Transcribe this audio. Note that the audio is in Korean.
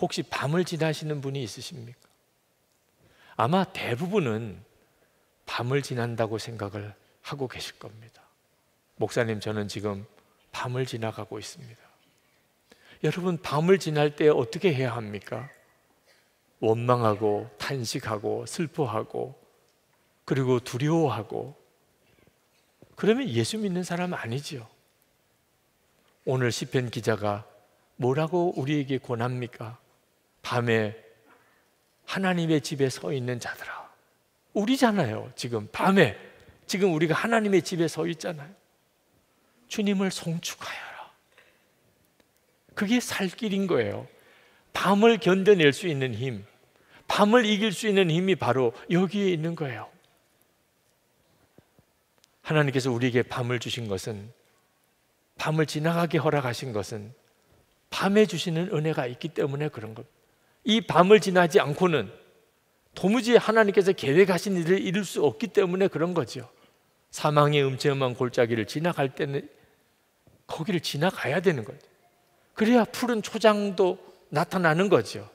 혹시 밤을 지나시는 분이 있으십니까? 아마 대부분은 밤을 지난다고 생각을 하고 계실 겁니다. 목사님, 저는 지금 밤을 지나가고 있습니다. 여러분, 밤을 지날 때 어떻게 해야 합니까? 원망하고, 탄식하고, 슬퍼하고, 그리고 두려워하고, 그러면 예수 믿는 사람 아니지요. 오늘 시편 기자가 뭐라고 우리에게 권합니까? 밤에 하나님의 집에 서 있는 자들아. 우리잖아요. 지금 밤에 지금 우리가 하나님의 집에 서 있잖아요. 주님을 송축하여라. 그게 살 길인 거예요. 밤을 견뎌낼 수 있는 힘, 밤을 이길 수 있는 힘이 바로 여기에 있는 거예요. 하나님께서 우리에게 밤을 주신 것은 밤을 지나가게 허락하신 것은 밤에 주시는 은혜가 있기 때문에 그런 겁니다. 이 밤을 지나지 않고는 도무지 하나님께서 계획하신 일을 이룰 수 없기 때문에 그런 거죠. 사망의 음침한 골짜기를 지나갈 때는 거기를 지나가야 되는 거죠. 그래야 푸른 초장도 나타나는 거죠.